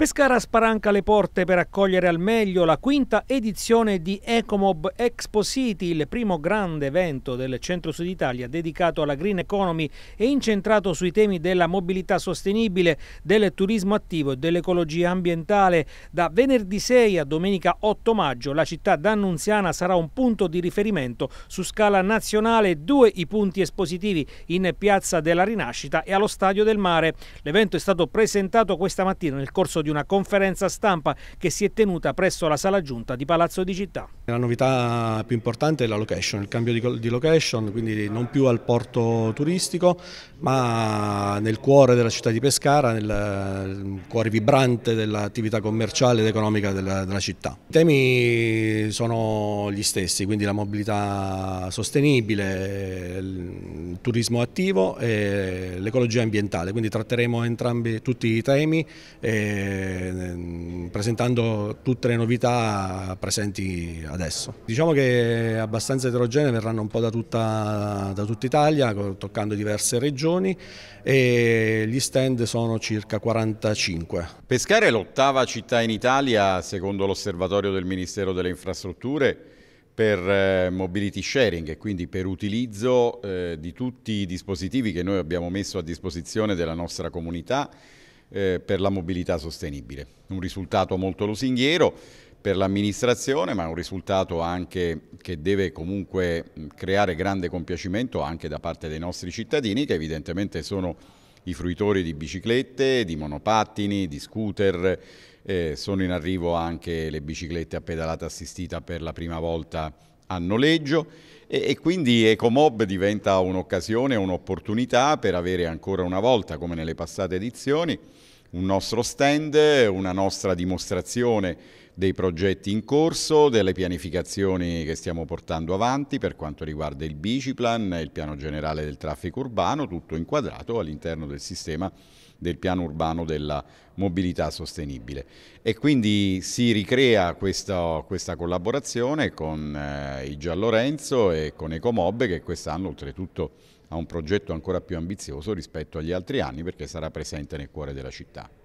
Pescara spalanca le porte per accogliere al meglio la quinta edizione di Ecomob Expo City, il primo grande evento del centro-sud Italia dedicato alla green economy e incentrato sui temi della mobilità sostenibile, del turismo attivo e dell'ecologia ambientale. Da venerdì 6 a domenica 8 maggio la città d'Annunziana sarà un punto di riferimento su scala nazionale, due i punti espositivi in Piazza della Rinascita e allo Stadio del Mare. L'evento è stato presentato questa mattina nel corso di una conferenza stampa che si è tenuta presso la sala giunta di Palazzo di Città. La novità più importante è la location, il cambio di location, quindi non più al porto turistico ma nel cuore della città di Pescara, nel cuore vibrante dell'attività commerciale ed economica della, della città. I temi sono gli stessi, quindi la mobilità sostenibile, il turismo attivo e l'ecologia ambientale, quindi tratteremo entrambi tutti i temi. E Ehm, presentando tutte le novità presenti adesso. Diciamo che abbastanza eterogenee verranno un po' da tutta, da tutta Italia, toccando diverse regioni e gli stand sono circa 45. Pescara è l'ottava città in Italia, secondo l'osservatorio del Ministero delle Infrastrutture, per eh, mobility sharing e quindi per utilizzo eh, di tutti i dispositivi che noi abbiamo messo a disposizione della nostra comunità eh, per la mobilità sostenibile. Un risultato molto lusinghiero per l'amministrazione, ma un risultato anche che deve comunque mm, creare grande compiacimento anche da parte dei nostri cittadini che evidentemente sono i fruitori di biciclette, di monopattini, di scooter, eh, sono in arrivo anche le biciclette a pedalata assistita per la prima volta a noleggio e, e quindi Ecomob diventa un'occasione, un'opportunità per avere ancora una volta, come nelle passate edizioni, un nostro stand, una nostra dimostrazione dei progetti in corso, delle pianificazioni che stiamo portando avanti per quanto riguarda il biciplan, il piano generale del traffico urbano, tutto inquadrato all'interno del sistema del piano urbano della mobilità sostenibile. E quindi si ricrea questa, questa collaborazione con eh, il Giallorenzo e con Ecomob che quest'anno oltretutto ha un progetto ancora più ambizioso rispetto agli altri anni perché sarà presente nel cuore della città.